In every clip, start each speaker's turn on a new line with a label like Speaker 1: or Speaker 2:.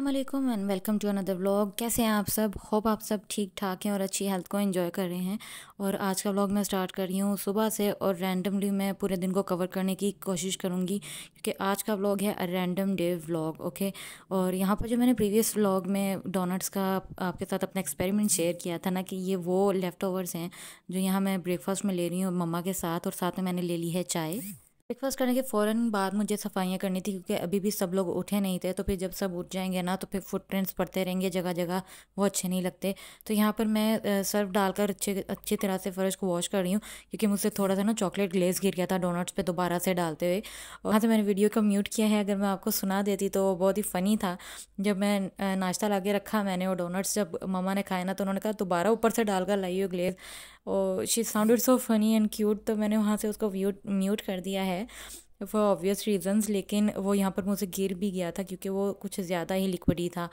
Speaker 1: Aslam and welcome to another vlog कैसे हैं आप सब होप आप सब ठीक ठाक हैं और अच्छी हेल्थ को एंजॉय कर रहे हैं और आज का व्लॉग मैं स्टार्ट कर रही हूँ सुबह से और रैंडमली मैं पूरे दिन को कवर करने की कोशिश करूँगी क्योंकि आज का व्लॉग है a random day vlog okay और यहाँ पर जो मैंने प्रीवियस व्लॉग में डोनट्स का आपके साथ अपना एक्सपेरिमेंट शेयर किया था ना कि ये वो लेफ़्ट ओवर्स हैं जो यहाँ मैं ब्रेकफास्ट में ले रही हूँ मम्मा के साथ और साथ में मैंने ले ली है चाय ब्रेकफास्ट करने के फ़ौर बाद मुझे सफाइयाँ करनी थी क्योंकि अभी भी सब लोग उठे नहीं थे तो फिर जब सब उठ जाएंगे ना तो फिर फुटप्रिंट्स पड़ते रहेंगे जगह जगह वो अच्छे नहीं लगते तो यहाँ पर मैं सर्फ डालकर अच्छे अच्छी तरह से फ़र्श को वॉश कर रही हूँ क्योंकि मुझसे थोड़ा सा ना चॉकलेट ग्लेस गिर गया था डोनट्स पर दोबारा से डालते हुए और वहाँ से मैंने वीडियो को म्यूट किया है अगर मैं आपको सुना देती तो बहुत ही फ़नी था जब मैं नाश्ता ला के रखा मैंने वो डोनट्स जब ममा ने खाए ना तो उन्होंने कहा दोबारा ऊपर से डालकर लाई हो ग्लेस और she sounded so funny and cute तो मैंने वहाँ से उसको म्यूट म्यूट कर दिया है फॉर ऑब्वियस रीजंस लेकिन वो यहाँ पर मुझसे गिर भी गया था क्योंकि वो कुछ ज़्यादा ही लिक्विड ही था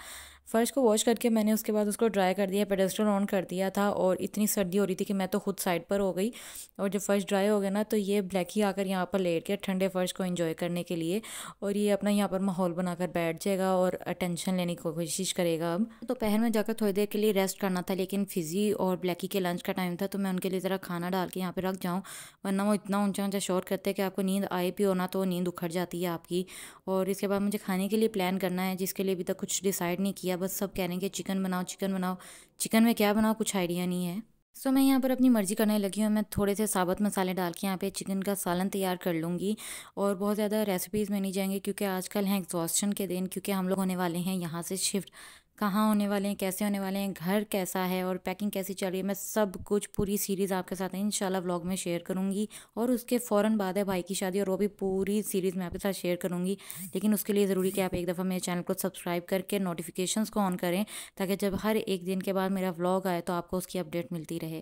Speaker 1: फ़र्श को वॉश करके मैंने उसके बाद उसको ड्राई कर दिया पेडेस्टल ऑन कर दिया था और इतनी सर्दी हो रही थी कि मैं तो खुद साइड पर हो गई और जब फ़र्श ड्राई हो गया ना तो ये ब्लैक ही आकर यहाँ पर लेट गया ठंडे फ़र्श को इन्जॉय करने के लिए और ये अपना यहाँ पर माहौल बनाकर बैठ जाएगा और अटेंशन लेने की कोशिश करेगा अब दोपहर तो में जाकर थोड़ी देर के लिए रेस्ट करना था लेकिन फिज़ी और ब्लैकी के लंच का टाइम था तो मैं उनके लिए ज़रा खाना डाल के यहाँ पर रख जाऊँ वरना वो इतना ऊँचा ऊंचा शोर करते हैं कि आपको नींद आए भी हो ना तो नींद उखड़ जाती है आपकी और इसके बाद मुझे खाने के लिए प्लान करना है जिसके लिए अभी तक कुछ डिसाइड नहीं किया है बस सब कह रहे हैं कि चिकन बनाओ चिकन बनाओ चिकन में क्या बनाओ कुछ आइडिया नहीं है सो so, मैं यहाँ पर अपनी मर्ज़ी करने लगी हूँ मैं थोड़े से साबुत मसाले डाल के यहाँ पे चिकन का सालन तैयार कर लूँगी और बहुत ज़्यादा रेसिपीज़ में नहीं जाएंगे क्योंकि आजकल हैं एग्जॉस्टन के दिन क्योंकि हम लोग होने वाले हैं यहाँ से शिफ्ट कहाँ होने वाले हैं कैसे होने वाले हैं घर कैसा है और पैकिंग कैसी चल रही है मैं सब कुछ पूरी सीरीज़ आपके साथ इन व्लॉग में शेयर करूँगी और उसके फ़ौर बाद है भाई की शादी और वो भी पूरी सीरीज़ मैं आपके साथ शेयर करूँगी लेकिन उसके लिए ज़रूरी कि आप एक दफ़ा मेरे चैनल को सब्सक्राइब करके नोटिफिकेशन को ऑन करें ताकि जब हर एक दिन के बाद मेरा व्लॉग आए तो आपको उसकी अपडेट मिलती रहे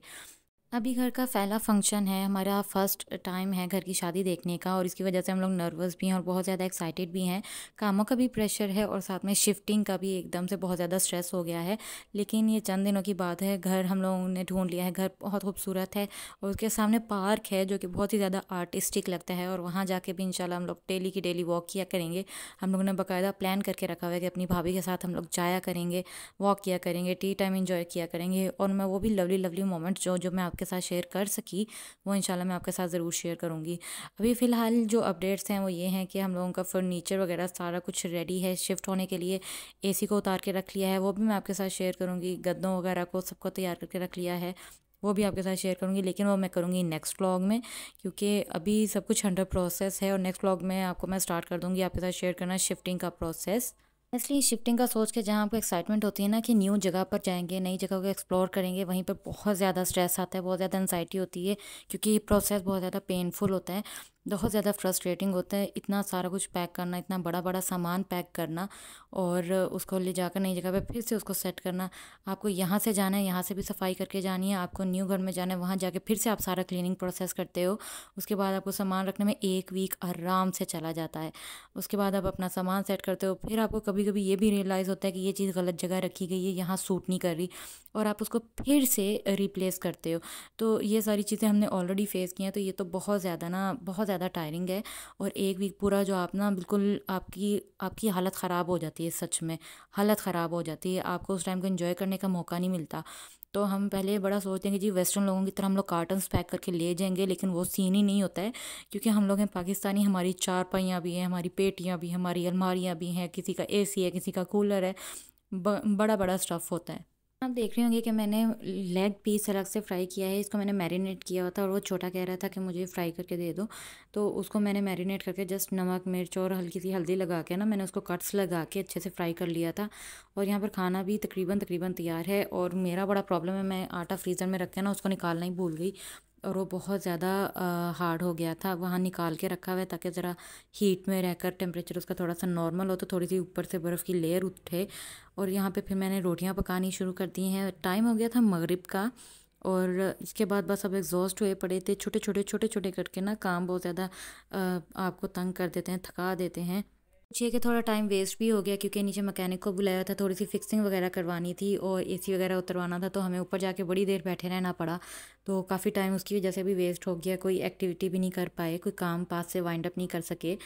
Speaker 1: अभी घर का पहला फंक्शन है हमारा फर्स्ट टाइम है घर की शादी देखने का और इसकी वजह से हम लोग नर्वस भी हैं और बहुत ज़्यादा एक्साइटेड भी हैं कामों का भी प्रेशर है और साथ में शिफ्टिंग का भी एकदम से बहुत ज़्यादा स्ट्रेस हो गया है लेकिन ये चंद दिनों की बात है घर हम लोगों ने ढूंढ लिया है घर बहुत खूबसूरत है और उसके सामने पार्क है जो कि बहुत ही ज़्यादा आर्टिस्टिक लगता है और वहाँ जाके भी इंशाल्लाह हम लोग डेली की डेली वॉक किया करेंगे हम लोगों ने बाकायदा प्लान करके रखा हुआ है कि अपनी भाभी के साथ हम लोग जाया करेंगे वॉक किया करेंगे टी टाइम इन्जॉय किया करेंगे और मैं वो भी लवली लवली मोमेंट्स जो जो मैं आपके आपके साथ शेयर कर सकी वो इंशाल्लाह मैं आपके साथ ज़रूर शेयर करूँगी अभी फ़िलहाल जो अपडेट्स हैं वो ये हैं कि हम लोगों का फर्नीचर वगैरह सारा कुछ रेडी है शिफ्ट होने के लिए ए को उतार के रख लिया है वो भी मैं आपके साथ शेयर करूँगी गद्दों वगैरह को सबको तैयार करके रख लिया है वो भी आपके साथ शेयर करूँगी लेकिन वो मैं करूँगी नेक्स्ट व्लॉग में क्योंकि अभी सब कुछ अंडर प्रोसेस है और नेक्स्ट व्लॉग में आपको मैं स्टार्ट कर दूँगी आपके साथ शेयर करना शिफ्टिंग का प्रोसेस इसलिए शिफ्टिंग का सोच के जहाँ आपको एक्साइटमेंट होती है ना कि न्यू जगह पर जाएंगे नई जगह को एक्सप्लोर करेंगे वहीं पर बहुत ज़्यादा स्ट्रेस आता है बहुत ज़्यादा एनजाइटी होती है क्योंकि ये प्रोसेस बहुत ज़्यादा पेनफुल होता है बहुत ज़्यादा फ्रस्ट्रेटिंग होता है इतना सारा कुछ पैक करना इतना बड़ा बड़ा सामान पैक करना और उसको ले जाकर नई जगह पर फिर से उसको सेट करना आपको यहाँ से जाना है यहाँ से भी सफाई करके जानी है आपको न्यू घर में जाना है वहाँ जाके फिर से आप सारा क्लीनिंग प्रोसेस करते हो उसके बाद आपको सामान रखने में एक वीक आराम से चला जाता है उसके बाद आप अपना सामान सेट करते हो फिर आपको कभी कभी कभी ये भी रियलाइज़ होता है कि ये चीज़ गलत जगह रखी गई है यहाँ सूट नहीं कर रही और आप उसको फिर से रिप्लेस करते हो तो ये सारी चीज़ें हमने ऑलरेडी फेस की हैं तो ये तो बहुत ज़्यादा ना बहुत ज़्यादा टायरिंग है और एक वीक पूरा जो आप ना बिल्कुल आपकी आपकी हालत ख़राब हो जाती है सच में हालत ख़राब हो जाती है आपको उस टाइम को इन्जॉय करने का मौका नहीं मिलता तो हम पहले बड़ा सोचते हैं कि जी वेस्टर्न लोगों की तरह हम लोग कार्टन्स पैक करके ले जाएंगे लेकिन वो सीन ही नहीं होता है क्योंकि हम लोग हैं पाकिस्तानी हमारी चारपाइयाँ भी हैं हमारी पेटियाँ भी हमारी अलमारियाँ भी हैं किसी का ए है किसी का कूलर है ब, बड़ा बड़ा स्टफ़ होता है आप देख रहे होंगे कि मैंने लेग पीस अलग से फ्राई किया है इसको मैंने मैरिनेट किया हुआ था और वो छोटा कह रहा था कि मुझे फ्राई करके दे दो तो उसको मैंने मैरिनेट करके जस्ट नमक मिर्च और हल्की सी हल्दी लगा के ना मैंने उसको कट्स लगा के अच्छे से फ्राई कर लिया था और यहाँ पर खाना भी तकरीबन तकरीबन तैयार है और मेरा बड़ा प्रॉब्लम है मैं आटा फ्रीज़र में रख के ना उसको निकालना ही भूल गई और वो बहुत ज़्यादा हार्ड हो गया था वहाँ निकाल के रखा हुआ है ताकि ज़रा हीट में रहकर टेम्परेचर उसका थोड़ा सा नॉर्मल हो तो थोड़ी सी ऊपर से बर्फ़ की लेयर उठे और यहाँ पे फिर मैंने रोटियाँ पकानी शुरू कर दी हैं टाइम हो गया था मगरब का और इसके बाद बस अब एग्जॉस्ट हुए पड़े थे छोटे छोटे छोटे छोटे करके ना काम बहुत ज़्यादा आपको तंग कर देते हैं थका देते हैं पीछे कि थोड़ा टाइम वेस्ट भी हो गया क्योंकि नीचे मैकेनिक को बुलाया था थोड़ी सी फिक्सिंग वगैरह करवानी थी और सी वगैरह उतरवाना था तो हमें ऊपर जाके बड़ी देर बैठे रहना पड़ा तो काफ़ी टाइम उसकी वजह से भी वेस्ट हो गया कोई एक्टिविटी भी नहीं कर पाए कोई काम पास से वाइंड अप नहीं कर सके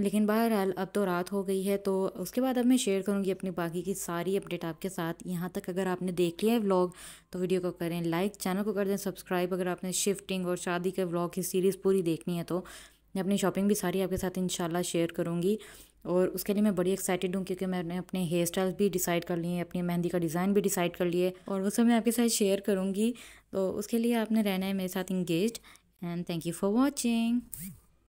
Speaker 1: लेकिन बहरहाल अब तो रात हो गई है तो उसके बाद अब मैं शेयर करूँगी अपनी बाकी की सारी अपडेट आपके साथ यहाँ तक अगर आपने देख लिया है व्लॉग तो वीडियो को करें लाइक चैनल को कर दें सब्सक्राइब अगर आपने शिफ्टिंग और शादी के व्लॉग की सीरीज़ पूरी देखनी है तो मैं अपनी शॉपिंग भी सारी आपके साथ इन शेयर करूँगी और उसके लिए मैं बड़ी एक्साइटेड हूँ क्योंकि मैंने अपने हेयर स्टाइल भी डिसाइड कर लिए अपनी मेहंदी का डिज़ाइन भी डिसाइड कर लिए और वो सब मैं आपके साथ शेयर करूँगी तो उसके लिए आपने रहना है मेरे साथ engage and thank you for watching